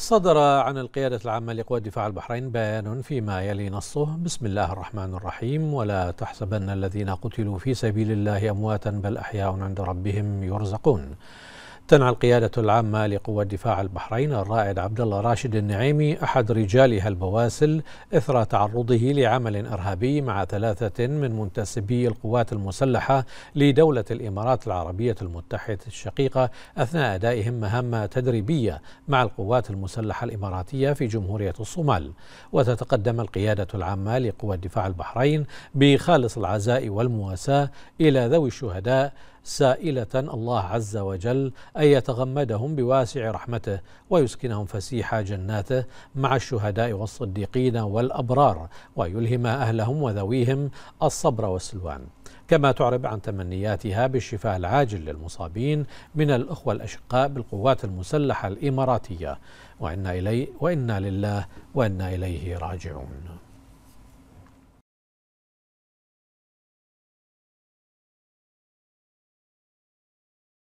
صدر عن القيادة العامة لقوى دفاع البحرين بيان فيما يلي نصه بسم الله الرحمن الرحيم ولا تحسبن الذين قتلوا في سبيل الله أمواتا بل أحياء عند ربهم يرزقون تنعى القيادة العامة لقوى دفاع البحرين الرائد عبد الله راشد النعيمي أحد رجالها البواسل إثر تعرضه لعمل إرهابي مع ثلاثة من منتسبي القوات المسلحة لدولة الإمارات العربية المتحدة الشقيقة أثناء أدائهم مهمة تدريبية مع القوات المسلحة الإماراتية في جمهورية الصومال وتتقدم القيادة العامة لقوى دفاع البحرين بخالص العزاء والمواساة إلى ذوي الشهداء سائلة الله عز وجل أن يتغمدهم بواسع رحمته ويسكنهم فسيح جناته مع الشهداء والصديقين والأبرار ويلهم أهلهم وذويهم الصبر والسلوان كما تعرب عن تمنياتها بالشفاء العاجل للمصابين من الأخوة الأشقاء بالقوات المسلحة الإماراتية وإنا إلي وإنا لله وإنا إليه راجعون